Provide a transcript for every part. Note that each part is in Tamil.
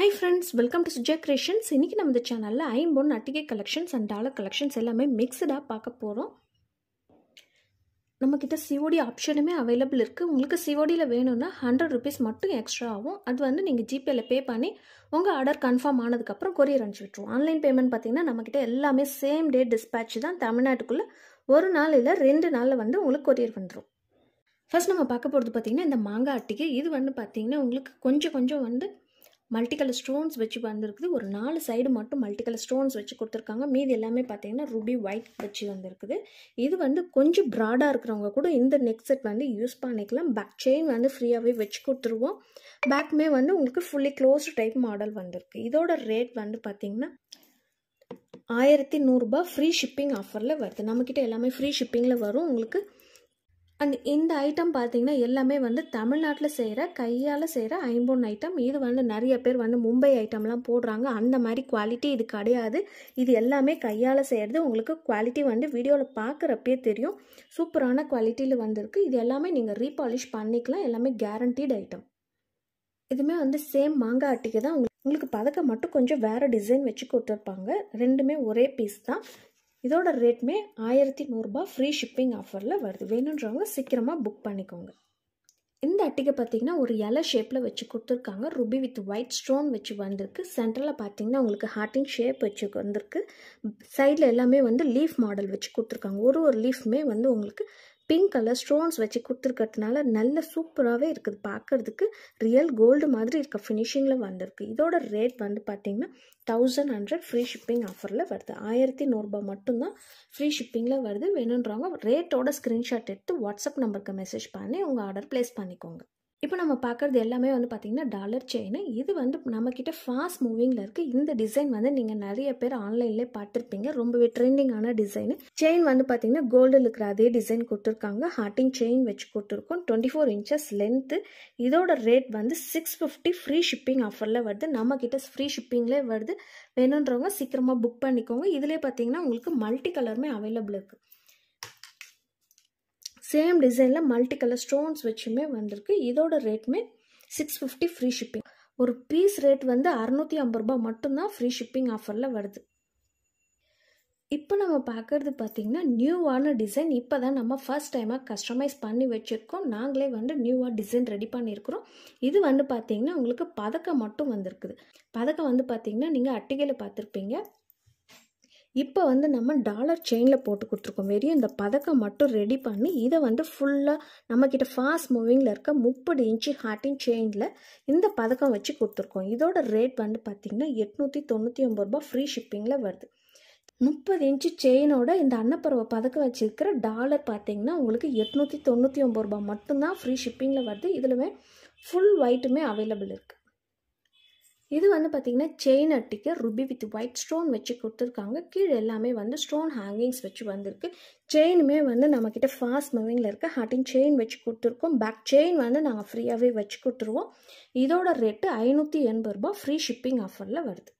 high friends welcome to Suja Creations இன்றைக்கி நம்ம சேனலில் ஐம்பொன் அட்டிகை கலெக்ஷன்ஸ் அண்ட் டாலர் கலெக்ஷன்ஸ் எல்லாமே மிக்ஸ்டாக பார்க்க போகிறோம் நம்மக்கிட்ட சிஓடி ஆப்ஷனுமே அவைலபிள் இருக்குது உங்களுக்கு சிஓடியில் வேணும்னா ஹண்ட்ரட் ருபீஸ் மட்டும் எக்ஸ்ட்ரா ஆகும் அது வந்து நீங்கள் ஜிபேயில் பே பண்ணி உங்கள் ஆர்டர் கன்ஃபார்ம் ஆனதுக்கப்புறம் கொரியர் அனுப்பிச்சி விட்ருவோம் ஆன்லைன் பேமெண்ட் பார்த்தீங்கன்னா நம்மக்கிட்ட எல்லாமே சேம் டே டிஸ்பேட்ச் தான் தமிழ்நாட்டுக்குள்ளே ஒரு நாளில் ரெண்டு நாளில் வந்து உங்களுக்கு கொரியர் வந்துடும் ஃபர்ஸ்ட் நம்ம பார்க்க போகிறது பார்த்திங்கன்னா இந்த மாங்காய் அட்டிகை இது வந்து பார்த்திங்கன்னா உங்களுக்கு கொஞ்சம் கொஞ்சம் வந்து மல்டிகல் ஸ்டோன்ஸ் வச்சு வந்திருக்குது ஒரு நாலு சைடு மட்டும் மல்டிகல் ஸ்டோன்ஸ் வச்சு கொடுத்துருக்காங்க மீதி எல்லாமே பார்த்தீங்கன்னா ருபி ஒயிட் வச்சு வந்திருக்குது இது வந்து கொஞ்சம் ப்ராடாக இருக்கிறவங்க கூட இந்த நெக் செட் வந்து யூஸ் பண்ணிக்கலாம் பேக் செயின் வந்து ஃப்ரீயாகவே வச்சு கொடுத்துருவோம் பேக்குமே வந்து உங்களுக்கு ஃபுல்லி க்ளோஸ்டு டைப் மாடல் வந்திருக்கு இதோட ரேட் வந்து பார்த்திங்கன்னா ஆயிரத்தி நூறுரூபா ஃப்ரீ ஷிப்பிங் ஆஃபரில் வருது நம்மக்கிட்ட எல்லாமே ஃப்ரீ ஷிப்பிங்கில் வரும் உங்களுக்கு அங்கே இந்த ஐட்டம் பார்த்தீங்கன்னா எல்லாமே வந்து தமிழ்நாட்டில் செய்கிற கையால் செய்கிற ஐம்பொன் ஐட்டம் இது வந்து நிறைய பேர் வந்து மும்பை ஐட்டம்லாம் போடுறாங்க அந்த மாதிரி குவாலிட்டி இது கிடையாது இது எல்லாமே கையால் செய்கிறது உங்களுக்கு குவாலிட்டி வந்து வீடியோவில் பார்க்குறப்பே தெரியும் சூப்பரான குவாலிட்டியில் வந்திருக்கு இது எல்லாமே நீங்கள் ரீபாலிஷ் பண்ணிக்கலாம் எல்லாமே கேரண்டீடு ஐட்டம் இதுவுமே வந்து சேம் மாங்காய் அட்டிக்கு தான் உங்களுக்கு பதக்கம் மட்டும் கொஞ்சம் வேறு டிசைன் வச்சு கொடுத்துருப்பாங்க ரெண்டுமே ஒரே பீஸ் தான் இதோட ரேட்டுமே ஆயிரத்தி நூறுரூபா ஃப்ரீ ஷிப்பிங் ஆஃபரில் வருது வேணுன்றவங்க சீக்கிரமாக புக் பண்ணிக்கோங்க இந்த அட்டிகை பார்த்தீங்கன்னா ஒரு இலை ஷேப்பில் வச்சு கொடுத்துருக்காங்க ருபி வித் ஒயிட் ஸ்டோன் வச்சு வந்திருக்கு சென்டரில் பார்த்தீங்கன்னா உங்களுக்கு ஹார்ட்டிங் ஷேப் வச்சு வந்திருக்கு சைடில் எல்லாமே வந்து லீஃப் மாடல் வச்சு கொடுத்துருக்காங்க ஒரு ஒரு லீஃப்மே வந்து உங்களுக்கு பிங்க் கலர் ஸ்டோன்ஸ் வச்சு கொடுத்துருக்கிறதுனால நல்ல சூப்பராகவே இருக்குது பார்க்குறதுக்கு ரியல் கோல்டு மாதிரி இருக்க ஃபினிஷிங்கில் வந்திருக்கு இதோட ரேட் வந்து பார்த்திங்கன்னா தௌசண்ட் ஹண்ட்ரட் ஃப்ரீ ஷிப்பிங் ஆஃபரில் வருது ஆயிரத்தி நூறுரூபா மட்டும்தான் ஃப்ரீ ஷிப்பிங்கில் வருது வேணுன்றவங்க ரேட்டோட ஸ்க்ரீன்ஷாட் எடுத்து வாட்ஸ்அப் நம்பருக்கு மெசேஜ் பண்ணி உங்கள் ஆர்டர் ப்ளேஸ் பண்ணிக்கோங்க இப்போ நம்ம பார்க்குறது எல்லாமே வந்து பார்த்திங்கன்னா டாலர் செயின் இது வந்து நம்மக்கிட்ட ஃபாஸ்ட் மூவிங்கில் இருக்குது இந்த டிசைன் வந்து நீங்கள் நிறைய பேர் ஆன்லைன்லேயே பார்த்துருப்பீங்க ரொம்பவே ட்ரெண்டிங்கான டிசைனு செயின் வந்து பார்த்திங்கன்னா கோல்டில் இருக்கிற அதே டிசைன் கொடுத்துருக்காங்க ஹார்டிங் செயின் வச்சு கொடுத்துருக்கோம் டுவெண்ட்டி ஃபோர் இன்ச்சஸ் லென்த்து இதோட ரேட் வந்து சிக்ஸ் ஃபிஃப்டி ஃப்ரீ ஷிப்பிங் ஆஃபரில் வருது நம்மக்கிட்ட ஃப்ரீ ஷிப்பிங்லேயே வருது வேணுன்றவங்க சீக்கிரமாக புக் பண்ணிக்கோங்க இதிலே பார்த்திங்கன்னா உங்களுக்கு மல்டி கலருமே அவைலபிள் இருக்குது சேம் டிசைனில் மல்டி கலர் ஸ்டோன்ஸ் வச்சுமே வந்திருக்கு இதோட ரேட்டுமே சிக்ஸ் ஃபிஃப்டி ஃப்ரீ ஷிப்பிங் ஒரு பீஸ் ரேட் வந்து அறநூற்றி ஐம்பது ரூபாய் மட்டும்தான் ஃப்ரீ ஷிப்பிங் ஆஃபரில் வருது இப்போ நம்ம பார்க்குறது பார்த்திங்கன்னா நியூவான டிசைன் இப்போ தான் நம்ம ஃபஸ்ட் டைமாக கஸ்டமைஸ் பண்ணி வச்சுருக்கோம் நாங்களே வந்து நியூவாக டிசைன் ரெடி பண்ணியிருக்கிறோம் இது வந்து பார்த்திங்கன்னா உங்களுக்கு பதக்கம் மட்டும் வந்திருக்குது பதக்கம் வந்து பார்த்திங்கன்னா நீங்கள் அட்டிகையில் பார்த்துருப்பீங்க இப்போ வந்து நம்ம டாலர் செயினில் போட்டு கொடுத்துருக்கோம் வெறும் இந்த பதக்கம் மட்டும் ரெடி பண்ணி இதை வந்து ஃபுல்லாக நம்மக்கிட்ட ஃபாஸ்ட் மூவிங்கில் இருக்க முப்பது இன்ச்சு ஹார்ட்டின் செயினில் இந்த பதக்கம் வச்சு கொடுத்துருக்கோம் இதோட ரேட் வந்து பார்த்திங்கன்னா எட்நூற்றி தொண்ணூற்றி ஒம்பது ரூபா ஃப்ரீ ஷிப்பிங்கில் வருது முப்பது இன்ச்சு செயினோட இந்த அன்னப்பறவை பதக்கம் வச்சுருக்கிற டாலர் பார்த்திங்கன்னா உங்களுக்கு எட்நூற்றி தொண்ணூற்றி ஒம்பது ரூபா மட்டும்தான் ஃப்ரீ ஷிப்பிங்கில் வருது இதில் ஃபுல் ஒயிட்டுமே அவைலபிள் இருக்குது இது வந்து பார்த்திங்கன்னா செயின் அட்டிக்கு ருபி வித் ஒயிட் ஸ்டோன் வச்சு கொடுத்துருக்காங்க கீழே எல்லாமே வந்து ஸ்டோன் ஹேங்கிங்ஸ் வச்சு வந்திருக்கு செயினுமே வந்து நம்மக்கிட்ட ஃபாஸ்ட் மூவிங்கில் இருக்குது ஹாட்டின் செயின் வச்சு கொடுத்துருக்கோம் பேக் செயின் வந்து நாங்கள் ஃப்ரீயாகவே வச்சு கொடுத்துருவோம் இதோட ரேட்டு ஐநூற்றி எண்பது ரூபா ஃப்ரீ ஷிப்பிங் ஆஃபரில் வருது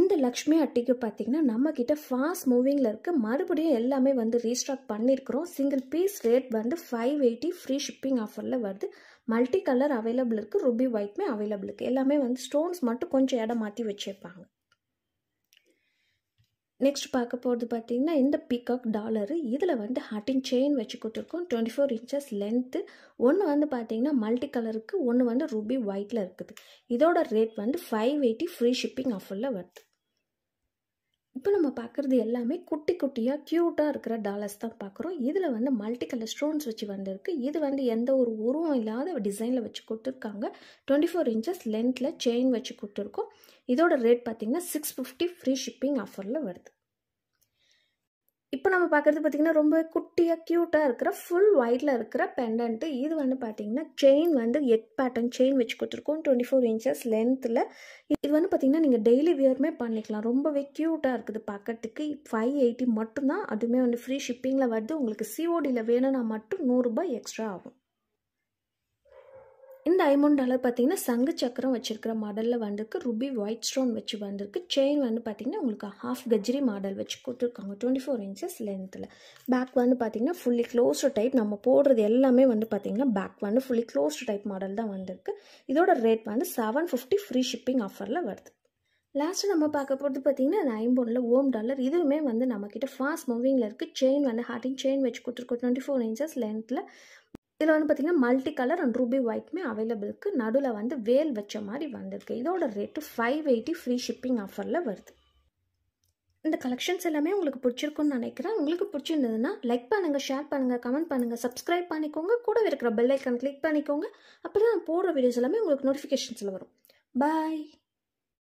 இந்த லக்ஷ்மி அட்டிக்கு பார்த்திங்கன்னா நம்மக்கிட்ட ஃபாஸ்ட் மூவிங்கில் இருக்குது மறுபடியும் எல்லாமே வந்து ரீஸ்டாக் பண்ணியிருக்கிறோம் சிங்கிள் பீஸ் ரேட் வந்து ஃபைவ் எயிட்டி ஃப்ரீ ஷிப்பிங் ஆஃபரில் வருது மல்டி கலர் அவைலபிள் இருக்குது ருபி ஒயிட்மே அவைலபிள் இருக்குது எல்லாமே வந்து ஸ்டோன்ஸ் மட்டும் கொஞ்சம் இடம் மாற்றி வச்சுருப்பாங்க நெக்ஸ்ட் பார்க்க போகிறது பார்த்திங்கன்னா இந்த பிக்அப் டாலரு இதில் வந்து ஹட்டிங் செயின் வச்சு கொடுத்துருக்கோம் டுவெண்ட்டி ஃபோர் இன்ச்சஸ் லென்த்து ஒன்று வந்து பார்த்தீங்கன்னா மல்டி கலருக்கு ஒன்று வந்து ரூபி ஒயிட்டில் இருக்குது இதோட ரேட் வந்து ஃபைவ் எயிட்டி ஃப்ரீ ஷிப்பிங் ஆஃபரில் வருது இப்போ நம்ம பார்க்குறது எல்லாமே குட்டி குட்டியாக க்யூட்டாக இருக்கிற டாலர்ஸ் தான் பார்க்குறோம் இதில் வந்து மல்டி கலர் ஸ்டோன்ஸ் வச்சு வந்திருக்கு இது வந்து எந்த ஒரு உருவம் இல்லாத டிசைனில் வச்சு கொடுத்துருக்காங்க டுவெண்ட்டி ஃபோர் இன்ச்சஸ் லென்த்தில் செயின் வச்சு கொடுத்துருக்கோம் இதோட ரேட் பார்த்திங்கன்னா சிக்ஸ் ஃபிஃப்டி ஃப்ரீ ஷிப்பிங் ஆஃபரில் வருது இப்போ நம்ம பார்க்குறது பார்த்திங்கன்னா ரொம்ப குட்டியாக க்யூட்டாக இருக்கிற ஃபுல் ஒயிட்டில் இருக்கிற பெண்டன்ட்டு இது வந்து பார்த்திங்கன்னா செயின் வந்து எக் பேட்டர்ன் செயின் வச்சு கொடுத்துருக்கோம் டுவெண்ட்டி ஃபோர் இன்ச்சஸ் லென்த்தில் இது வந்து பார்த்திங்கன்னா நீங்கள் டெய்லி வியருமே பண்ணிக்கலாம் ரொம்பவே க்யூட்டாக இருக்குது பார்க்கறதுக்கு ஃபைவ் எயிட்டி மட்டும்தான் அதுவுமே வந்து ஃப்ரீ ஷிப்பிங்கில் வருது உங்களுக்கு சிஓடியில் வேணும்னா மட்டும் நூறுரூபா எக்ஸ்ட்ரா ஆகும் இந்த ஐமோன் டாலர் பார்த்தீங்கன்னா சங்கு சக்கரம் வச்சுருக்கிற மாடலில் வந்திருக்கு ருபி ஒயிட் ஸ்டோன் வச்சு வந்திருக்கு செயின் வந்து பார்த்தீங்கன்னா உங்களுக்கு ஹாஃப் கஜ்ரி மாடல் வச்சு கொடுத்துருக்காங்க டுவெண்ட்டி ஃபோர் இன்ச்சஸ் லென்த்தில் பேக் வந்து பார்த்தீங்கன்னா ஃபுல்லி க்ளோஸ்டு டைப் நம்ம போடுறது எல்லாமே வந்து பார்த்தீங்கன்னா பேக் வந்து ஃபுல்லி க்ளோஸ்டு டைப் மாடல் தான் வந்திருக்கு இதோட ரேட் வந்து செவன் ஃபிஃப்டி ஃப்ரீ ஷிப்பிங் ஆஃபரில் வருது லாஸ்ட்டு நம்ம பார்க்க போகிறது பார்த்தீங்கன்னா அந்த ஐம்பொனில் ஓம் டாலர் இதுவுமே வந்து நம்மக்கிட்ட ஃபாஸ்ட் மூவிங்கில் இருக்குது செயின் வந்து ஹார்டிங் செயின் வச்சு கொடுத்துருக்கோம் டுவெண்ட்டி ஃபோர் இன்ச்சஸ் லென்த்தில் இதில் வந்து பார்த்திங்கன்னா மல்டி கலர் அண்ட் ரூபி ஒயிட்மே அவைலபிளுக்கு நடுவில் வந்து வேல் வச்ச மாதிரி வந்திருக்கு இதோட rate five eighty free shipping ஆஃபரில் வருது இந்த கலெக்ஷன்ஸ் எல்லாமே உங்களுக்கு பிடிச்சிருக்குன்னு நினைக்கிறேன் உங்களுக்கு பிடிச்சிருந்ததுன்னா லைக் பண்ணுங்கள் ஷேர் பண்ணுங்கள் கமெண்ட் பண்ணுங்கள் சப்ஸ்கிரைப் பண்ணிக்கோங்க கூட இருக்கிற பெல் ஐக்கன் கிளிக் பண்ணிக்கோங்க அப்போ தான் போடுற வீடியோஸ் எல்லாமே உங்களுக்கு நோட்டிஃபிகேஷன்ஸில் வரும் பாய்